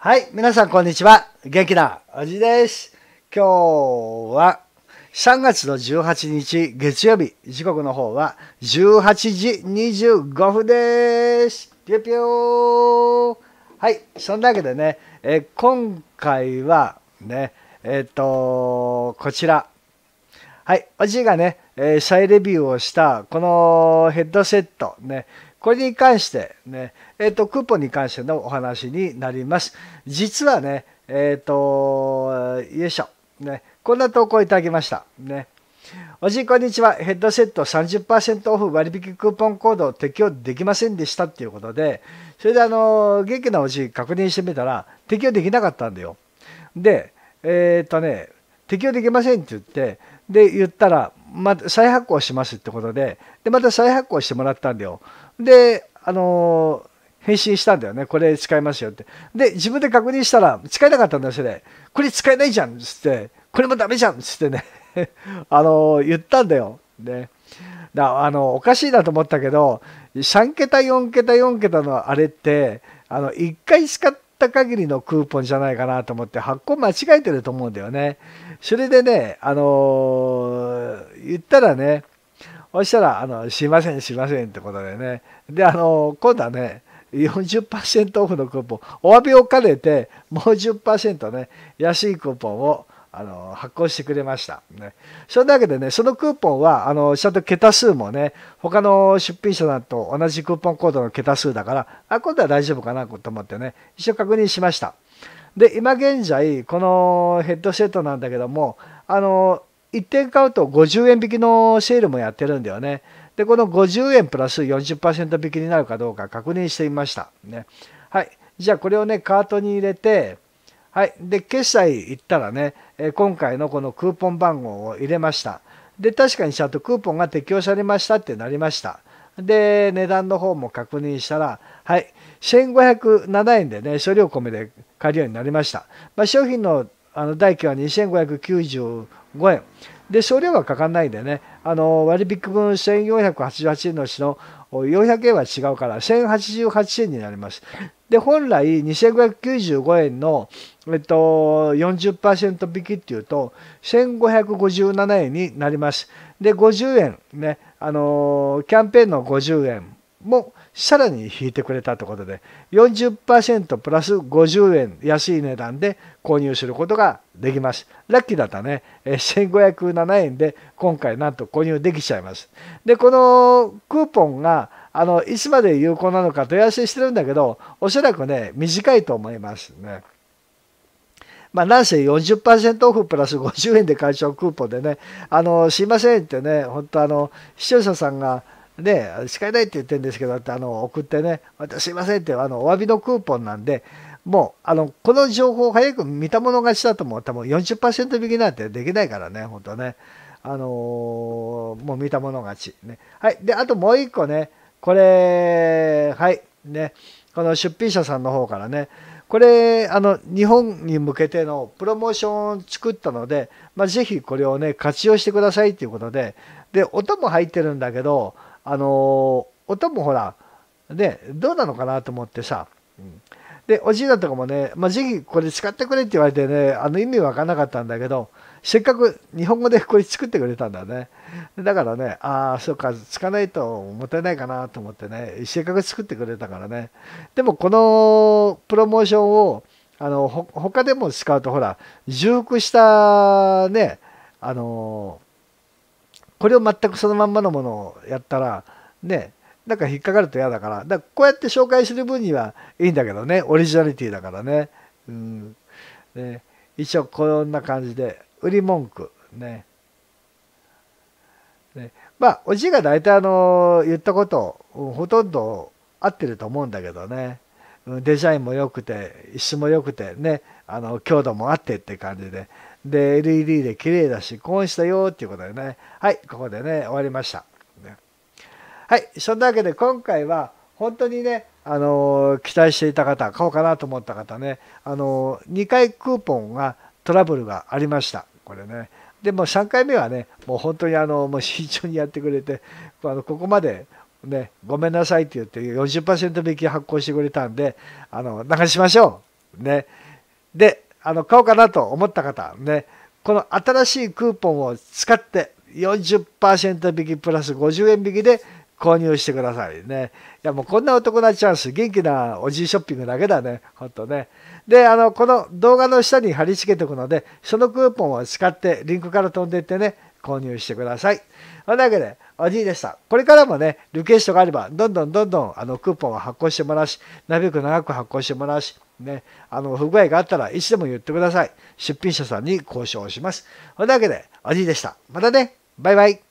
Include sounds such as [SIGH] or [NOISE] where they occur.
はい、皆さんこんにちは。元気なおじです。今日は3月の18日月曜日、時刻の方は18時25分です。ぴょぴょはい、そんなわけでね、え今回はね、えっ、ー、と、こちら。はい、おじがね、え再レビューをしたこのヘッドセットね、これに関してね、えっ、ー、と、クーポンに関してのお話になります。実はね、えっ、ー、と、よいしょ。ね、こんな投稿いただきました。ね。おじいこんにちは。ヘッドセット30%オフ割引クーポンコード適用できませんでしたっていうことで、それであの、元気なおじい確認してみたら、適用できなかったんだよ。で、えっ、ー、とね、適用できませんって言って、で、言ったら、ま再発行しますってことで、で、また再発行してもらったんだよ。で、あのー、返信したんだよね。これ使いますよって。で、自分で確認したら、使えなかったんだよ、それ。これ使えないじゃんっつって、これもダメじゃんっつってね [LAUGHS] あのー、言ったんだよ。ね。だあのおかしいなと思ったけど3桁4桁4桁のあれってあの1回使ってった限りのクーポンじゃないかなと思って発行間違えてると思うんだよね。それでね、あのー、言ったらね、そしたら、あの、しません、しませんってことでね。で、あのー、今度はね、40%オフのクーポン、お詫びを兼ねて、もう10%ね、安いクーポンをあの発行してくれました。ね、そんなわけでね、そのクーポンは、あのちゃんと桁数もね、他の出品者さんと同じクーポンコードの桁数だから、あ、今度は大丈夫かなと思ってね、一応確認しました。で、今現在、このヘッドセットなんだけども、あの1点買うと50円引きのセールもやってるんだよね。で、この50円プラス40%引きになるかどうか確認してみました。ね、はい。じゃあ、これをね、カートに入れて、はい、で決済行ったらね、え今回のこのクーポン番号を入れました。で、確かにちゃんとクーポンが適用されましたってなりました。で、値段の方も確認したら、はい、1507円でね、処理を込めで借りるようになりました。まあ、商品のあの代金は2595円。で、少量はかかんないんでね、あの割引分1488円のうちの400円は違うから、1088円になります。で本来2595円の、えっと、40%引きっていうと1557円になります。で50円ねあのキャンペーンの50円もさらに引いてくれたということで40%プラス50円安い値段で購入することができます。ラッキーだったね。1507円で今回なんと購入できちゃいます。で、このクーポンがあのいつまで有効なのか問い合わせしてるんだけどおそらくね短いと思いますね。まあ、なんせ40%オフプラス50円で会長クーポンでね、あの、すいませんってね、本当あの、視聴者さんが、ね、使えないって言ってるんですけど、ってあの、送ってね、私すいませんって、あの、お詫びのクーポンなんで、もう、あの、この情報を早く見たもの勝ちだと思も、多分40%引きなんてできないからね、本当ね。あのー、もう見たもの勝ち。ね。はい。で、あともう一個ね、これ、はい、ね、この出品者さんの方からね、これ、あの、日本に向けてのプロモーションを作ったので、まあ、ぜひこれをね、活用してくださいということで、で、音も入ってるんだけど、あの音もほら、ね、どうなのかなと思ってさ、うん、で、おじいんとかもね、まあ、ぜひこれ使ってくれって言われてね、あの意味わかんなかったんだけど、せっかく日本語でこれ作ってくれたんだね。だからね、ああ、そうか、つかないともったいないかなと思ってね、せっかく作ってくれたからね。でもこのプロモーションを、あの、ほ他でも使うと、ほら、重複したね、あの、これを全くそのまんまのものをやったら、ね、なんか引っかかると嫌だから、だからこうやって紹介する分にはいいんだけどね、オリジナリティだからね。うん、ね一応こんな感じで売り文句ね。ねまあ、おじいが大体あの、言ったこと、ほとんど合ってると思うんだけどね。デザインも良くて、石も良くて、ね、あの、強度もあってって感じで。で、LED で綺麗だし、高ーしたよっていうことでね。はい、ここでね、終わりました。ね、はい、そんなわけで今回は、本当にね、あの期待していた方、買おうかなと思った方ね、あの2回クーポンがトラブルがありました。これね。でも3回目はね、もう本当にあのもう慎重にやってくれて、あのここまで、ね、ごめんなさいって言って40%引き発行してくれたんで、あの流しましょう。ね、であの買おうかなと思った方、ね、この新しいクーポンを使って40%引きプラス50円引きで購入してくださいね。いやもうこんなお得なチャンス、元気なおじいショッピングだけだね。ほんとね。で、あの、この動画の下に貼り付けておくので、そのクーポンを使ってリンクから飛んでいってね、購入してください。そんなわけで、おじいでした。これからもね、リクエストがあれば、どんどんどんどんあのクーポンを発行してもらうし、なるべく長く発行してもらうし、ね、あの、不具合があったらいつでも言ってください。出品者さんに交渉します。そんなわけで、おじいでした。またね、バイバイ。